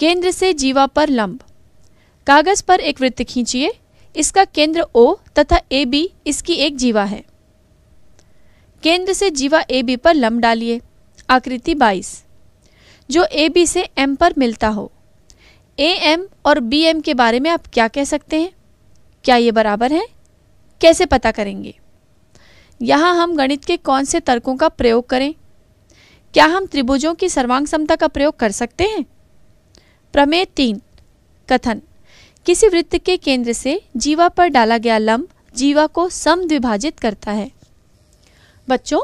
केंद्र से जीवा पर लंब कागज पर एक वृत्त खींचिए इसका केंद्र ओ तथा ए बी इसकी एक जीवा है केंद्र से जीवा ए बी पर लंब डालिए आकृति 22 जो ए बी से एम पर मिलता हो ए एम और बी एम के बारे में आप क्या कह सकते हैं क्या ये बराबर है कैसे पता करेंगे यहाँ हम गणित के कौन से तर्कों का प्रयोग करें क्या हम त्रिभुजों की सर्वांग समता का प्रयोग कर सकते हैं प्रमेय तीन कथन किसी वृत्त के केंद्र से जीवा पर डाला गया लंब जीवा को सम विभाजित करता है बच्चों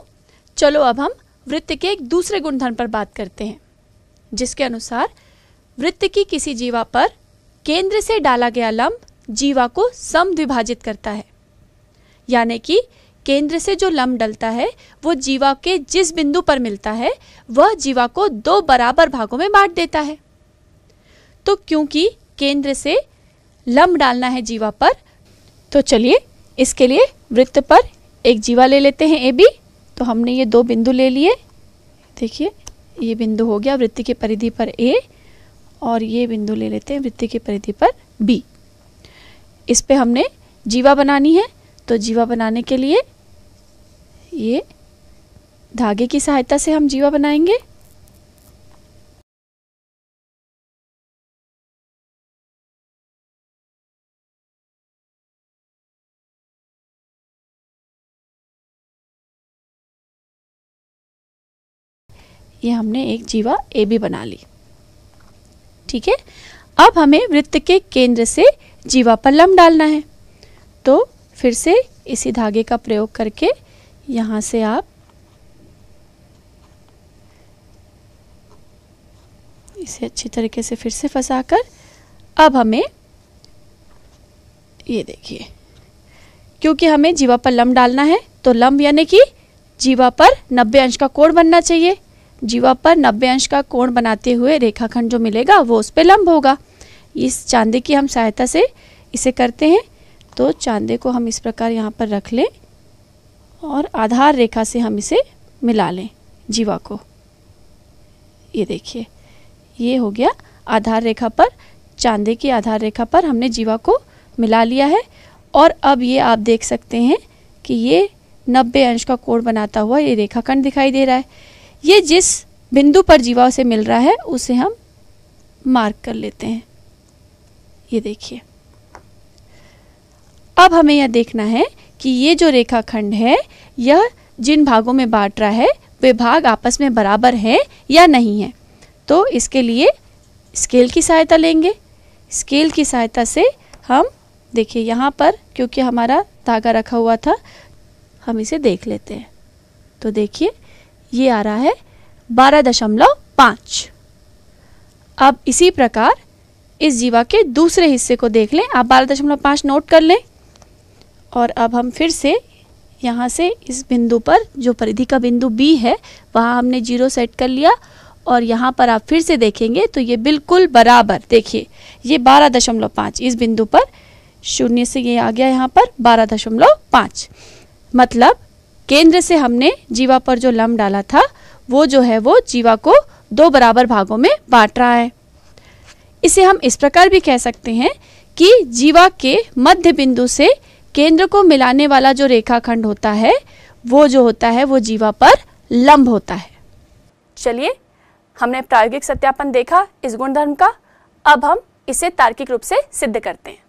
चलो अब हम वृत्त के एक दूसरे गुणधर्म पर बात करते हैं जिसके अनुसार वृत्त की किसी जीवा पर केंद्र से डाला गया लंब जीवा को सम विभाजित करता है यानी कि केंद्र से जो लंब डलता है वो जीवा के जिस बिंदु पर मिलता है वह जीवा को दो बराबर भागों में बांट देता है तो क्योंकि केंद्र से लंब डालना है जीवा पर तो चलिए इसके लिए वृत्त पर एक जीवा ले लेते हैं ए बी तो हमने ये दो बिंदु ले लिए देखिए ये बिंदु हो गया वृत्ति की परिधि पर ए और ये बिंदु ले लेते हैं वृत्ति की परिधि पर बी इस पे हमने जीवा बनानी है तो जीवा बनाने के लिए ये धागे की सहायता से हम जीवा बनाएंगे ये हमने एक जीवा ए बी बना ली ठीक है अब हमें वृत्त के केंद्र से जीवा पर लम डालना है तो फिर से इसी धागे का प्रयोग करके यहाँ से आप इसे अच्छी तरीके से फिर से फंसा कर अब हमें ये देखिए क्योंकि हमें जीवा पर लम डालना है तो लम्ब यानी कि जीवा पर 90 अंश का कोण बनना चाहिए जीवा पर 90 अंश का कोण बनाते हुए रेखाखंड जो मिलेगा वो उस पर लंब होगा इस चांदे की हम सहायता से इसे करते हैं तो चांदे को हम इस प्रकार यहाँ पर रख लें और आधार रेखा से हम इसे मिला लें जीवा को ये देखिए ये हो गया आधार रेखा पर चांदे की आधार रेखा पर हमने जीवा को मिला लिया है और अब ये आप देख सकते हैं कि ये 90 अंश का कोण बनाता हुआ ये रेखाखंड दिखाई दे रहा है ये जिस बिंदु पर जीवा से मिल रहा है उसे हम मार्क कर लेते हैं ये देखिए अब हमें यह देखना है कि ये जो रेखाखंड है यह जिन भागों में बांट रहा है वे भाग आपस में बराबर हैं या नहीं है तो इसके लिए स्केल की सहायता लेंगे स्केल की सहायता से हम देखिए यहाँ पर क्योंकि हमारा धागा रखा हुआ था हम इसे देख लेते हैं तो देखिए ये आ रहा है बारह दशमलव पाँच अब इसी प्रकार इस जीवा के दूसरे हिस्से को देख लें आप बारह दशमलव पाँच नोट कर लें और अब हम फिर से यहाँ से इस बिंदु पर जो परिधि का बिंदु बी है वहाँ हमने जीरो सेट कर लिया और यहाँ पर आप फिर से देखेंगे तो ये बिल्कुल बराबर देखिए ये बारह दशमलव पाँच इस बिंदु पर शून्य से ये आ गया यहाँ पर बारह दशमलव पाँच मतलब केंद्र से हमने जीवा पर जो लम डाला था वो जो है वो जीवा को दो बराबर भागों में बांट रहा है इसे हम इस प्रकार भी कह सकते हैं कि जीवा के मध्य बिंदु से केंद्र को मिलाने वाला जो रेखाखंड होता है वो जो होता है वो जीवा पर लंब होता है चलिए हमने प्रायोगिक सत्यापन देखा इस गुणधर्म का अब हम इसे तार्किक रूप से सिद्ध करते हैं